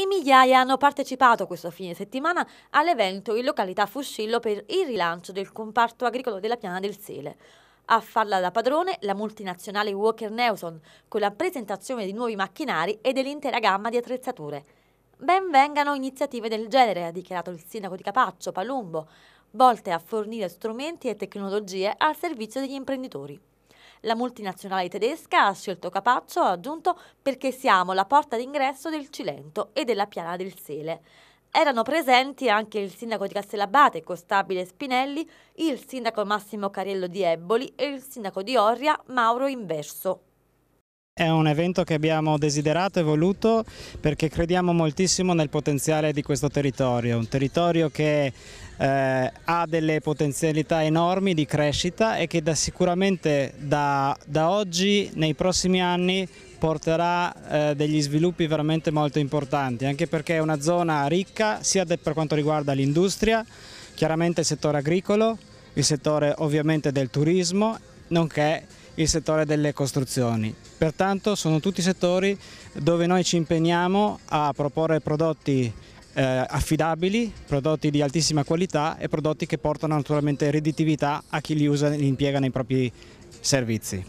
In migliaia hanno partecipato questo fine settimana all'evento in località Fuscillo per il rilancio del comparto agricolo della Piana del Sele. A farla da padrone la multinazionale Walker Neuson con la presentazione di nuovi macchinari e dell'intera gamma di attrezzature. Ben vengano iniziative del genere, ha dichiarato il sindaco di Capaccio, Palumbo, volte a fornire strumenti e tecnologie al servizio degli imprenditori. La multinazionale tedesca ha scelto Capaccio, ha aggiunto, perché siamo la porta d'ingresso del Cilento e della Piana del Sele. Erano presenti anche il sindaco di Castellabate, Costabile Spinelli, il sindaco Massimo Cariello di Eboli e il sindaco di Orria, Mauro Inverso. È un evento che abbiamo desiderato e voluto perché crediamo moltissimo nel potenziale di questo territorio, un territorio che eh, ha delle potenzialità enormi di crescita e che da sicuramente da, da oggi nei prossimi anni porterà eh, degli sviluppi veramente molto importanti, anche perché è una zona ricca sia per quanto riguarda l'industria, chiaramente il settore agricolo, il settore ovviamente del turismo, nonché il settore delle costruzioni. Pertanto sono tutti settori dove noi ci impegniamo a proporre prodotti eh, affidabili, prodotti di altissima qualità e prodotti che portano naturalmente redditività a chi li usa e li impiega nei propri servizi.